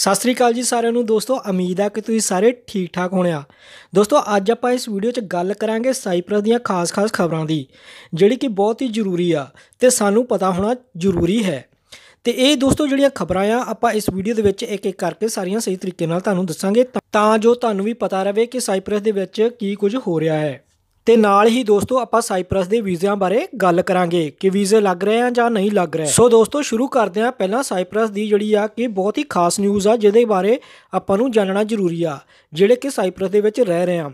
ਸਤਿ ਸ੍ਰੀ ਅਕਾਲ ਜੀ ਸਾਰਿਆਂ ਨੂੰ ਦੋਸਤੋ ਉਮੀਦ ਹੈ ਕਿ ਤੁਸੀਂ ਸਾਰੇ ਠੀਕ ਠਾਕ ਹੋਣਿਆ ਦੋਸਤੋ ਅੱਜ ਆਪਾਂ ਇਸ ਵੀਡੀਓ 'ਚ ਗੱਲ ਕਰਾਂਗੇ ਸਾਈਪ੍ਰਸ ਦੀਆਂ ਖਾਸ-ਖਾਸ ਖਬਰਾਂ ਦੀ ਜਿਹੜੀ ਕਿ ਬਹੁਤ ਹੀ ਜ਼ਰੂਰੀ ਆ ਤੇ ਸਾਨੂੰ ਪਤਾ ਹੋਣਾ ਜ਼ਰੂਰੀ ਹੈ ਤੇ ਇਹ ਦੋਸਤੋ ਜਿਹੜੀਆਂ ਖਬਰਾਂ ਆ ਆਪਾਂ ਇਸ ਵੀਡੀਓ ਦੇ ਵਿੱਚ ਇੱਕ ਇੱਕ ਕਰਕੇ ਸਾਰੀਆਂ ਸਹੀ ਤਰੀਕੇ ਨਾਲ ਤੁਹਾਨੂੰ ਦੱਸਾਂਗੇ ਤਾਂ ਜੋ ਤੁਹਾਨੂੰ ਵੀ ਪਤਾ ਰਹੇ ਕਿ ਸਾਈਪ੍ਰਸ ਦੇ ਵਿੱਚ ਕੀ ਕੁਝ ਹੋ ਰਿਹਾ ਹੈ ਤੇ ਨਾਲ ਹੀ ਦੋਸਤੋ ਆਪਾਂ ਸਾਈਪ੍ਰਸ ਦੇ ਵੀਜ਼ਿਆਂ ਬਾਰੇ ਗੱਲ ਕਰਾਂਗੇ ਕਿ ਵੀਜ਼ੇ ਲੱਗ ਰਹੇ ਆ ਜਾਂ ਨਹੀਂ ਲੱਗ ਰਹੇ ਸੋ ਦੋਸਤੋ ਸ਼ੁਰੂ ਕਰਦੇ ਆ ਪਹਿਲਾਂ ਸਾਈਪ੍ਰਸ ਦੀ ਜਿਹੜੀ ਆ ਕਿ ਬਹੁਤ ਹੀ ਖਾਸ ਨਿਊਜ਼ ਆ ਜਿਹਦੇ ਬਾਰੇ ਆਪਾਂ ਨੂੰ ਜਾਣਨਾ ਜ਼ਰੂਰੀ ਆ ਜਿਹੜੇ ਕਿ ਸਾਈਪ੍ਰਸ ਦੇ ਵਿੱਚ ਰਹਿ ਰਹੇ ਆ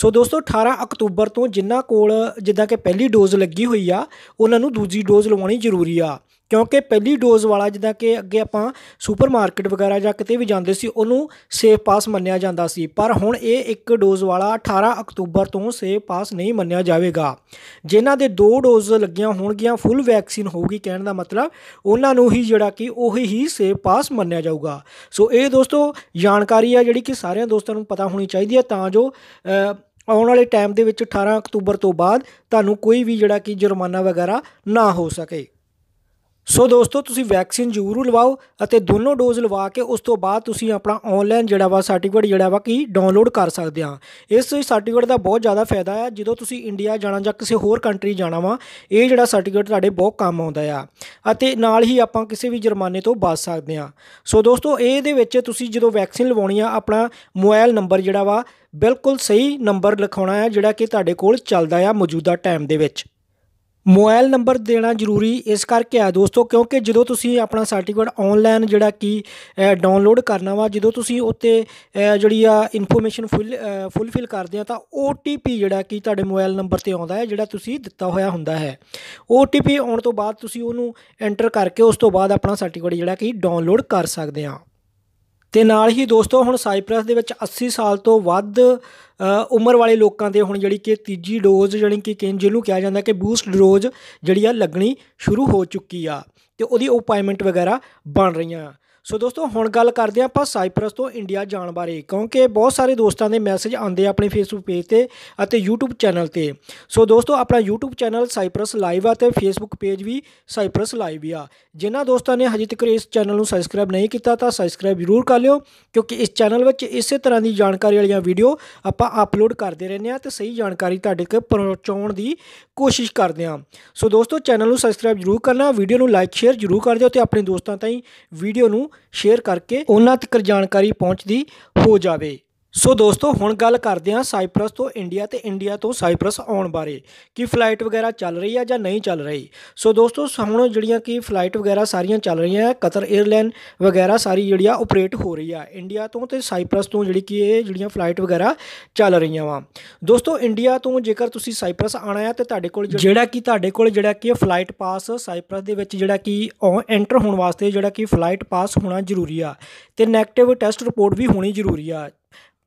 ਸੋ ਦੋਸਤੋ 18 ਅਕਤੂਬਰ ਤੋਂ ਜਿਨ੍ਹਾਂ ਕੋਲ ਜਿੱਦਾਂ ਕਿ ਪਹਿਲੀ ਡੋਜ਼ ਲੱਗੀ ਹੋਈ ਆ ਉਹਨਾਂ ਨੂੰ ਦੂਜੀ ਡੋਜ਼ ਲਵਾਉਣੀ ਜ਼ਰੂਰੀ ਆ ਕਿਉਂਕਿ ਪਹਿਲੀ ਡੋਜ਼ ਵਾਲਾ ਜਿੱਦਾਂ ਕਿ ਅੱਗੇ ਆਪਾਂ ਸੁਪਰਮਾਰਕਟ ਵਗੈਰਾ ਜਾਂ ਕਿਤੇ ਵੀ ਜਾਂਦੇ ਸੀ ਉਹਨੂੰ ਸੇਫ ਪਾਸ ਮੰਨਿਆ ਜਾਂਦਾ ਸੀ ਪਰ ਹੁਣ ਇਹ ਇੱਕ ਡੋਜ਼ ਵਾਲਾ 18 ਅਕਤੂਬਰ ਤੋਂ ਸੇਫ ਪਾਸ ਨਹੀਂ ਮੰਨਿਆ ਜਾਵੇਗਾ ਜਿਨ੍ਹਾਂ ਦੇ ਦੋ ਡੋਜ਼ ਲੱਗੀਆਂ ਹੋਣਗੀਆਂ ਫੁੱਲ ਵੈਕਸੀਨ ਹੋਊਗੀ ਕਹਿਣ ਦਾ ਮਤਲਬ ਉਹਨਾਂ ਨੂੰ ਹੀ ਜਿਹੜਾ ਕਿ ਉਹੀ ਹੀ ਸੇਫ ਪਾਸ ਮੰਨਿਆ ਜਾਊਗਾ ਸੋ ਇਹ ਦੋਸਤੋ ਜਾਣਕਾਰੀ ਆ ਜਿਹੜੀ ਕਿ ਸਾਰਿਆਂ ਦੋਸਤਾਂ ਨੂੰ ਪਤਾ ਹੋਣੀ ਚਾਹੀਦੀ ਹੈ ਤਾਂ ਜੋ ਆਉਣ ਵਾਲੇ ਟਾਈਮ ਦੇ ਵਿੱਚ 18 ਅਕਤੂਬਰ ਤੋਂ ਬਾਅਦ ਤੁਹਾਨੂੰ ਕੋਈ ਵੀ ਜਿਹੜਾ ਕਿ ਜੁਰਮਾਨਾ ਵਗੈਰਾ ਨਾ ਹੋ ਸਕੇ ਸੋ ਦੋਸਤੋ ਤੁਸੀਂ ਵੈਕਸੀਨ ਜ਼ਰੂਰ ਲਵਾਓ ਅਤੇ ਦੋਨੋਂ ਡੋਜ਼ ਲਵਾ ਕੇ ਉਸ ਤੋਂ ਬਾਅਦ ਤੁਸੀਂ ਆਪਣਾ ਆਨਲਾਈਨ ਜਿਹੜਾ ਵਾ ਸਰਟੀਫਿਕੇਟ ਜਿਹੜਾ ਵਾ ਕੀ ਡਾਊਨਲੋਡ ਕਰ ਸਕਦੇ ਆ ਇਸ ਸਰਟੀਫਿਕੇਟ ਦਾ ਬਹੁਤ ਜ਼ਿਆਦਾ ਫਾਇਦਾ ਆ ਜਦੋਂ ਤੁਸੀਂ ਇੰਡੀਆ ਜਾਣਾ ਜਾਂ ਕਿਸੇ ਹੋਰ ਕੰਟਰੀ ਜਾਣਾ ਵਾ ਇਹ ਜਿਹੜਾ ਸਰਟੀਫਿਕੇਟ ਤੁਹਾਡੇ ਬਹੁਤ ਕੰਮ ਆਉਂਦਾ ਆ ਅਤੇ ਨਾਲ ਹੀ ਆਪਾਂ ਕਿਸੇ ਵੀ ਜੁਰਮਾਨੇ ਤੋਂ ਬਚ ਸਕਦੇ ਆ ਸੋ ਦੋਸਤੋ ਇਹ ਦੇ ਵਿੱਚ ਤੁਸੀਂ ਜਦੋਂ ਵੈਕਸੀਨ ਲਵਾਉਣੀ ਆ ਆਪਣਾ ਮੋਬਾਈਲ ਨੰਬਰ ਜਿਹੜਾ ਵਾ ਬਿਲਕੁਲ ਸਹੀ ਨੰਬਰ ਲਿਖਾਉਣਾ ਹੈ ਜਿਹੜਾ ਕਿ ਤੁਹਾਡੇ ਕੋਲ ਚੱਲਦਾ ਆ ਮੌਜੂਦਾ ਟਾਈਮ ਦੇ ਵਿੱਚ ਮੋਬਾਈਲ ਨੰਬਰ ਦੇਣਾ ਜ਼ਰੂਰੀ ਇਸ ਕਰਕੇ ਆ ਦੋਸਤੋ ਕਿਉਂਕਿ ਜਦੋਂ ਤੁਸੀਂ ਆਪਣਾ ਸਰਟੀਫਿਕੇਟ ਆਨਲਾਈਨ ਜਿਹੜਾ ਕਿ ਡਾਊਨਲੋਡ ਕਰਨਾ ਵਾ ਜਦੋਂ ਤੁਸੀਂ ਉੱਤੇ ਜਿਹੜੀ ਆ ਇਨਫੋਰਮੇਸ਼ਨ ਫੁੱਲ ਫੁੱਲਫਿਲ ਕਰਦੇ ਆ ਤਾਂ OTP ਜਿਹੜਾ ਕਿ ਤੁਹਾਡੇ ਮੋਬਾਈਲ ਨੰਬਰ ਤੇ ਆਉਂਦਾ ਹੈ ਜਿਹੜਾ ਤੁਸੀਂ ਦਿੱਤਾ ਹੋਇਆ ਹੁੰਦਾ ਹੈ OTP ਆਉਣ ਤੋਂ ਬਾਅਦ ਤੁਸੀਂ ਉਹਨੂੰ ਐਂਟਰ ਕਰਕੇ ਉਸ ਤੋਂ ਬਾਅਦ ਆਪਣਾ ਸਰਟੀਫਿਕੇਟ ਜਿਹੜਾ ਕਿ ਡਾਊਨਲੋਡ ਕਰ ਸਕਦੇ ਆ ਤੇ ਨਾਲ ਹੀ ਦੋਸਤੋ ਹੁਣ ਸਾਈਪ੍ਰਸ ਦੇ ਵਿੱਚ 80 ਸਾਲ ਤੋਂ ਵੱਧ ਉਮਰ ਵਾਲੇ ਲੋਕਾਂ ਦੇ ਹੁਣ ਜਿਹੜੀ ਕਿ ਤੀਜੀ ਡੋਜ਼ ਜਿਹੜੀ ਕਿ ਨੂੰ ਕਿਹਾ ਜਾਂਦਾ ਕਿ ਬੂਸਟ ਡੋਜ਼ ਜਿਹੜੀ ਆ ਲੱਗਣੀ ਸ਼ੁਰੂ ਹੋ ਚੁੱਕੀ ਆ ਤੇ ਉਹਦੀ ਅਪਾਇੰਟਮੈਂਟ ਵਗੈਰਾ ਬਣ ਰਹੀਆਂ ਆ ਸੋ ਦੋਸਤੋ ਹੁਣ ਗੱਲ ਕਰਦੇ ਆਪਾਂ ਸਾਈਪਰਸ ਤੋਂ ਇੰਡੀਆ ਜਾਣ ਬਾਰੇ ਕਿਉਂਕਿ ਬਹੁਤ ਸਾਰੇ ਦੋਸਤਾਂ ਦੇ ਮੈਸੇਜ ਆਉਂਦੇ ਆਪਣੇ ਫੇਸਬੁੱਕ ਪੇਜ ਤੇ ਅਤੇ YouTube ਚੈਨਲ ਤੇ ਸੋ ਦੋਸਤੋ ਆਪਣਾ YouTube ਚੈਨਲ ਸਾਈਪਰਸ ਲਾਈਵ ਆ ਤੇ ਫੇਸਬੁੱਕ ਪੇਜ ਵੀ ਸਾਈਪਰਸ ਲਾਈਵ ਆ ਜਿਨ੍ਹਾਂ ਦੋਸਤਾਂ ਨੇ ਹਜੇ ਤੱਕ ਇਸ ਚੈਨਲ ਨੂੰ ਸਬਸਕ੍ਰਾਈਬ ਨਹੀਂ ਕੀਤਾ ਤਾਂ ਸਬਸਕ੍ਰਾਈਬ ਜ਼ਰੂਰ ਕਰ ਲਿਓ ਕਿਉਂਕਿ ਇਸ ਚੈਨਲ ਵਿੱਚ ਇਸੇ ਤਰ੍ਹਾਂ ਦੀ ਜਾਣਕਾਰੀ ਵਾਲੀਆਂ ਵੀਡੀਓ ਆਪਾਂ ਅਪਲੋਡ ਕਰਦੇ ਰਹਿੰਦੇ ਆ ਤੇ ਸਹੀ ਜਾਣਕਾਰੀ ਤੁਹਾਡੇ ਤੱਕ ਪਹੁੰਚਾਉਣ ਦੀ ਕੋਸ਼ਿਸ਼ ਕਰਦੇ ਆ ਸੋ ਦੋਸਤੋ ਚੈਨਲ ਨੂੰ ਸਬਸਕ੍ਰਾਈਬ ਜ਼ਰੂਰ ਕਰਨਾ ਵੀਡੀਓ ਨੂੰ ਲਾਈਕ ਸ਼ੇਅਰ ਜ਼ਰੂਰ ਕਰ ਦਿਓ ਤੇ ਆਪਣੇ ਦੋਸਤਾਂ ਤਾਈਂ ਵੀਡੀਓ ਨੂੰ ਸ਼ੇਅਰ ਕਰਕੇ ਉਹਨਾਂ ਤੱਕ ਜਾਣਕਾਰੀ ਪਹੁੰਚਦੀ ਹੋ ਜਾਵੇ ਸੋ ਦੋਸਤੋ ਹੁਣ ਗੱਲ ਕਰਦੇ ਹਾਂ ਸਾਈਪ੍ਰਸ ਤੋਂ ਇੰਡੀਆ ਤੇ ਇੰਡੀਆ ਤੋਂ ਸਾਈਪ੍ਰਸ ਆਉਣ ਬਾਰੇ ਕਿ ਫਲਾਈਟ ਵਗੈਰਾ ਚੱਲ ਰਹੀ ਆ ਜਾਂ ਨਹੀਂ ਚੱਲ ਰਹੀ ਸੋ ਦੋਸਤੋ ਹੁਣ ਜਿਹੜੀਆਂ ਕਿ ਫਲਾਈਟ ਵਗੈਰਾ ਸਾਰੀਆਂ ਚੱਲ ਰਹੀਆਂ ਕਤਰ 에ਅਰਲਾਈਨ ਵਗੈਰਾ ਸਾਰੀ ਜਿਹੜੀਆਂ ਆਪਰੇਟ ਹੋ ਰਹੀ ਆ ਇੰਡੀਆ ਤੋਂ ਤੇ ਸਾਈਪ੍ਰਸ ਤੋਂ ਜਿਹੜੀ ਕਿ ਇਹ ਜਿਹੜੀਆਂ ਫਲਾਈਟ ਵਗੈਰਾ ਚੱਲ ਰਹੀਆਂ ਵਾ ਦੋਸਤੋ ਇੰਡੀਆ ਤੋਂ ਜੇਕਰ ਤੁਸੀਂ ਸਾਈਪ੍ਰਸ ਆਣਾ ਹੈ ਤੇ ਤੁਹਾਡੇ ਕੋਲ ਜਿਹੜਾ ਕਿ ਤੁਹਾਡੇ ਕੋਲ ਜਿਹੜਾ ਕਿ ਫਲਾਈਟ ਪਾਸ ਸਾਈਪ੍ਰਸ ਦੇ ਵਿੱਚ ਜਿਹੜਾ ਕਿ ਐਂਟਰ ਹੋਣ ਵਾਸਤੇ ਜਿਹੜਾ ਕਿ ਫਲਾਈਟ ਪਾਸ ਹੋਣਾ ਜ਼ਰੂਰੀ ਆ ਤੇ ਨੈਗੇਟਿਵ ਟੈਸਟ ਰਿਪੋਰਟ ਵੀ ਹੋਣੀ ਜ਼ਰੂਰੀ ਆ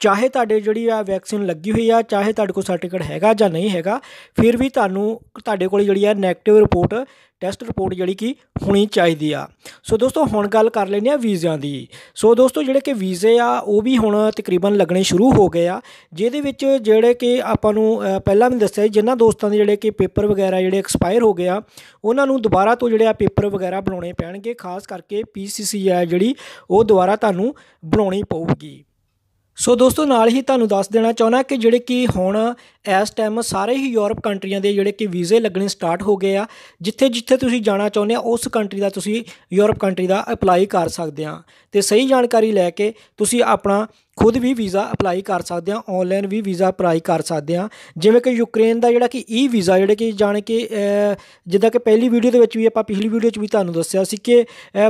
ਚਾਹੇ ਤੁਹਾਡੇ ਜਿਹੜੀ ਆ ਵੈਕਸੀਨ ਲੱਗੀ ਹੋਈ ਆ ਚਾਹੇ ਤੁਹਾਡੇ ਕੋਲ ਸਰਟੀਫਿਕੇਟ ਹੈਗਾ ਜਾਂ ਨਹੀਂ ਹੈਗਾ ਫਿਰ ਵੀ ਤੁਹਾਨੂੰ ਤੁਹਾਡੇ ਕੋਲ ਜਿਹੜੀ ਆ 네ਗੇਟਿਵ ਰਿਪੋਰਟ ਟੈਸਟ ਰਿਪੋਰਟ ਜਿਹੜੀ ਕਿ ਹੋਣੀ ਚਾਹੀਦੀ ਆ ਸੋ ਦੋਸਤੋ ਹੁਣ ਗੱਲ ਕਰ ਲੈਨੇ ਆ ਵੀਜ਼ਿਆਂ ਦੀ ਸੋ ਦੋਸਤੋ ਜਿਹੜੇ ਕਿ ਵੀਜ਼ੇ ਆ ਉਹ ਵੀ ਹੁਣ ਤਕਰੀਬਨ ਲੱਗਣੇ ਸ਼ੁਰੂ ਹੋ ਗਏ ਆ ਜਿਹਦੇ ਵਿੱਚ ਜਿਹੜੇ ਕਿ ਆਪਾਂ ਨੂੰ ਪਹਿਲਾਂ ਵੀ ਦੱਸਿਆ ਜਿਨ੍ਹਾਂ ਦੋਸਤਾਂ ਦੇ ਜਿਹੜੇ ਕਿ ਪੇਪਰ ਵਗੈਰਾ ਜਿਹੜੇ ਐਕਸਪਾਇਰ ਹੋ ਗਏ ਆ ਉਹਨਾਂ ਨੂੰ ਦੁਬਾਰਾ ਤੋਂ ਜਿਹੜੇ ਆ ਪੇਪਰ ਵਗੈਰਾ ਬਣਾਉਣੇ ਪੈਣਗੇ ਖਾਸ ਕਰਕੇ ਪੀਸੀਸੀ ਆ ਜਿਹੜੀ ਉਹ ਦੁਬਾਰਾ ਤੁਹਾਨੂੰ ਬਣਾਉਣੀ ਪਊਗੀ ਸੋ ਦੋਸਤੋ ਨਾਲ ਹੀ ਤੁਹਾਨੂੰ ਦੱਸ ਦੇਣਾ ਚਾਹੁੰਦਾ ਕਿ ਜਿਹੜੇ ਕਿ ਹੁਣ ਇਸ ਟਾਈਮ ਸਾਰੇ ਹੀ ਯੂਰਪ ਕੰਟਰੀਆਂ ਦੇ ਜਿਹੜੇ ਕਿ ਵੀਜ਼ੇ ਲੱਗਣੇ ਸਟਾਰਟ ਹੋ ਗਏ ਆ ਜਿੱਥੇ ਜਿੱਥੇ ਤੁਸੀਂ ਜਾਣਾ ਚਾਹੁੰਦੇ ਆ ਉਸ ਕੰਟਰੀ ਦਾ ਤੁਸੀਂ ਯੂਰਪ ਕੰਟਰੀ ਦਾ ਅਪਲਾਈ ਕਰ ਸਕਦੇ ਆ ਤੇ ਸਹੀ ਜਾਣਕਾਰੀ ਲੈ ਕੇ ਤੁਸੀਂ ਆਪਣਾ ਖੁਦ ਵੀ ਵੀਜ਼ਾ ਅਪਲਾਈ ਕਰ ਸਕਦੇ ਆ ਆਨਲਾਈਨ ਵੀ ਵੀਜ਼ਾ ਅਪਲਾਈ ਕਰ ਸਕਦੇ ਆ ਜਿਵੇਂ ਕਿ ਯੂਕਰੇਨ ਦਾ ਜਿਹੜਾ ਕਿ ਈ ਵੀਜ਼ਾ ਜਿਹੜੇ ਕਿ ਜਾਣ ਕੇ ਜਿੱਦਾਂ ਕਿ ਪਹਿਲੀ ਵੀਡੀਓ ਦੇ ਵਿੱਚ ਵੀ ਆਪਾਂ ਪਿਛਲੀ ਵੀਡੀਓ 'ਚ ਵੀ ਤੁਹਾਨੂੰ ਦੱਸਿਆ ਸੀ ਕਿ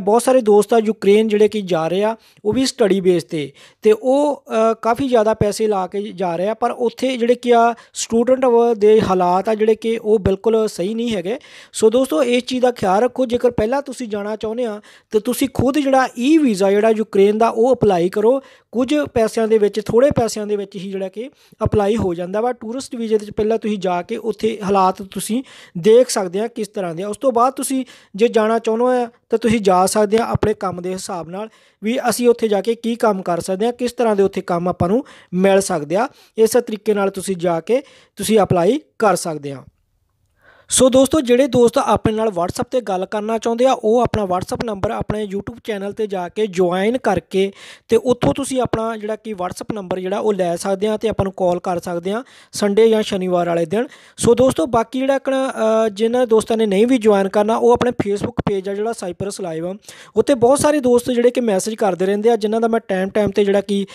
ਬਹੁਤ ਸਾਰੇ ਦੋਸਤ ਆ ਯੂਕਰੇਨ ਜਿਹੜੇ ਕਿ ਜਾ ਰਹੇ ਆ ਉਹ ਵੀ ਸਟੱਡੀ ਬੇਸ ਤੇ ਤੇ ਉਹ ਕਾਫੀ ਜ਼ਿਆਦਾ ਪੈਸੇ ਲਾ ਕੇ ਜਾ ਰਹੇ ਆ ਪਰ ਉੱਥੇ ਜਿਹੜੇ ਕਿ ਆ ਸਟੂਡੈਂਟ ਦੇ ਹਾਲਾਤ ਆ ਜਿਹੜੇ ਕਿ ਉਹ ਬਿਲਕੁਲ ਸਹੀ ਨਹੀਂ ਹੈਗੇ ਸੋ ਦੋਸਤੋ ਇਸ ਚੀਜ਼ ਦਾ ਖਿਆਲ ਰੱਖੋ ਜੇਕਰ ਪਹਿਲਾਂ ਤੁਸੀਂ ਜਾਣਾ ਚਾਹੁੰਦੇ ਆ ਤੇ ਤੁਸੀਂ ਖੁਦ ਜਿਹੜਾ ਈ ਵੀਜ਼ਾ ਜਿਹੜਾ ਯੂਕਰੇਨ ਦਾ ਉਹ ਅਪਲਾਈ ਕਰੋ ਕੁਝ ਪੈਸਿਆਂ ਦੇ ਵਿੱਚ ਥੋੜੇ ਪੈਸਿਆਂ ਦੇ ਵਿੱਚ ਹੀ ਜਿਹੜਾ ਕਿ ਅਪਲਾਈ ਹੋ ਜਾਂਦਾ ਵਾ ਟੂਰਿਸਟ ਵੀਜ਼ੇ ਦੇ ਵਿੱਚ ਪਹਿਲਾਂ ਤੁਸੀਂ ਜਾ ਕੇ ਉੱਥੇ ਹਾਲਾਤ ਤੁਸੀਂ ਦੇਖ ਸਕਦੇ ਆ ਕਿਸ ਤਰ੍ਹਾਂ ਦੇ ਆ ਉਸ ਤੋਂ ਬਾਅਦ ਤੁਸੀਂ ਜੇ ਜਾਣਾ ਚਾਹੁੰਦੇ ਆ ਤਾਂ ਤੁਸੀਂ ਜਾ ਸਕਦੇ ਆ ਆਪਣੇ ਕੰਮ ਦੇ ਹਿਸਾਬ ਨਾਲ ਵੀ ਅਸੀਂ ਉੱਥੇ ਜਾ ਕੇ ਕੀ ਕੰਮ ਕਰ ਸਕਦੇ ਆ ਕਿਸ ਤਰ੍ਹਾਂ ਦੇ ਉੱਥੇ ਕੰਮ ਆਪਾਂ ਨੂੰ ਮਿਲ ਸਕਦੇ ਆ ਇਸੇ ਤਰੀਕੇ ਨਾਲ ਤੁਸੀਂ ਜਾ ਕੇ ਤੁਸੀਂ ਅਪਲਾਈ ਕਰ ਸਕਦੇ ਆ ਸੋ ਦੋਸਤੋ ਜਿਹੜੇ ਦੋਸਤ ਆਪਣੇ ਨਾਲ WhatsApp ਤੇ ਗੱਲ ਕਰਨਾ ਚਾਹੁੰਦੇ ਆ ਉਹ ਆਪਣਾ WhatsApp ਨੰਬਰ ਆਪਣੇ YouTube ਚੈਨਲ ਤੇ ਜਾ ਕੇ ਜੁਆਇਨ ਕਰਕੇ ਤੇ ਉੱਥੋਂ ਤੁਸੀਂ ਆਪਣਾ ਜਿਹੜਾ ਕਿ WhatsApp ਨੰਬਰ ਜਿਹੜਾ ਉਹ ਲੈ ਸਕਦੇ ਆ ਤੇ ਆਪਾਂ ਨੂੰ ਕਾਲ ਕਰ ਸਕਦੇ ਆ ਸੰਡੇ ਜਾਂ ਸ਼ਨੀਵਾਰ ਵਾਲੇ ਦਿਨ ਸੋ ਦੋਸਤੋ ਬਾਕੀ ਜਿਹੜਾ ਆਪਣਾ ਜਿਨ੍ਹਾਂ ਦੋਸਤਾਂ ਨੇ ਨਹੀਂ ਵੀ ਜੁਆਇਨ ਕਰਨਾ ਉਹ ਆਪਣੇ Facebook ਪੇਜ ਆ ਜਿਹੜਾ ਸਾਈਪਰਸ ਲਾਈਵ ਆ ਉੱਤੇ ਬਹੁਤ ਸਾਰੇ ਦੋਸਤ ਜਿਹੜੇ ਕਿ ਮੈਸੇਜ ਕਰਦੇ ਰਹਿੰਦੇ ਆ ਜਿਨ੍ਹਾਂ ਦਾ ਮੈਂ ਟਾਈਮ ਟਾਈਮ ਤੇ ਜਿਹੜਾ ਕਿ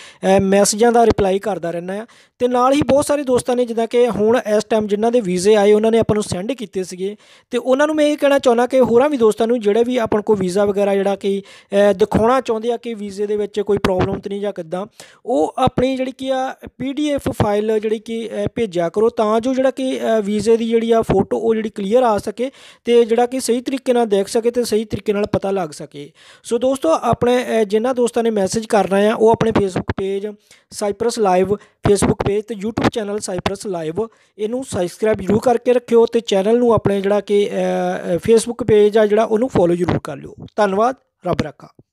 ਮੈਸੇਜਾਂ ਦਾ ਰਿਪਲਾਈ ਕਰਦਾ ਰਹਿਣਾ ਆ ਤੇ ਨਾਲ ਹੀ ਬਹੁਤ ਸਾਰੇ ਦੋਸਤਾਂ ਨੇ ਜਿੱਦਾਂ ਕਿ ਹੁਣ ਇਸ ਟਾਈਮ ਜਿਨ੍ਹਾਂ ਦੇ ਵੀਜ਼ੇ ਆਏ ਉਹਨਾਂ ਨੇ ਆਪਾਂ ਨੂੰ ਸੈਂਡ ਕੀਤੇ ਸੀਗੇ ਤੇ ਉਹਨਾਂ ਨੂੰ ਮੈਂ ਇਹ ਕਹਿਣਾ ਚਾਹੁੰਦਾ ਕਿ ਹੋਰਾਂ ਵੀ ਦੋਸਤਾਂ ਨੂੰ ਜਿਹੜੇ ਵੀ ਆਪਣ ਕੋ ਵੀਜ਼ਾ ਵਗੈਰਾ ਜਿਹੜਾ ਕਿ ਦਿਖਾਉਣਾ ਚਾਹੁੰਦੇ ਆ ਕਿ ਵੀਜ਼ੇ ਦੇ ਵਿੱਚ ਕੋਈ ਪ੍ਰੋਬਲਮ ਤਾਂ ਨਹੀਂ ਜਾਂ ਕਿੱਦਾਂ ਉਹ ਆਪਣੀ ਜਿਹੜੀ ਕੀ ਆ ਪੀਡੀਐਫ ਫਾਈਲ ਜਿਹੜੀ ਕਿ ਭੇਜਿਆ ਕਰੋ ਤਾਂ ਜੋ ਜਿਹੜਾ ਕਿ ਵੀਜ਼ੇ ਦੀ ਜਿਹੜੀ ਆ ਫੋਟੋ ਉਹ ਜਿਹੜੀ ਕਲੀਅਰ ਆ ਸਕੇ ਤੇ ਜਿਹੜਾ ਕਿ ਸਹੀ ਤਰੀਕੇ ਨਾਲ ਦੇਖ ਸਕੇ ਤੇ ਸਹੀ ਤਰੀਕੇ ਨਾਲ ਪਤਾ ਲੱਗ ਸਕੇ ਸੋ ਦੋਸਤੋ ਆਪਣੇ ਜਿਨ੍ਹਾਂ ਦੋਸਤਾਂ ਨੇ ਮੈਸੇਜ ਕਰਨਾ ਆ ਉਹ ਆਪਣੇ Facebook page Cyprus live Facebook page ਤੇ YouTube ਚੈਨਲ ਸਾਈਪ੍ਰਸ ਲਾਈਵ ਇਹਨੂੰ ਸਬਸਕ੍ਰਾਈਬ ਜ਼ਰੂਰ ਕਰਕੇ ਰੱਖਿਓ ਤੇ ਚੈਨਲ ਚੈਨਲ ਨੂੰ ਆਪਣੇ ਜਿਹੜਾ ਕਿ ਫੇਸਬੁੱਕ ਪੇਜ ਆ ਜਿਹੜਾ ਉਹਨੂੰ ਫੋਲੋ ਜ਼ਰੂਰ ਕਰ ਲਿਓ ਧੰਨਵਾਦ ਰੱਬ ਰੱਖਾ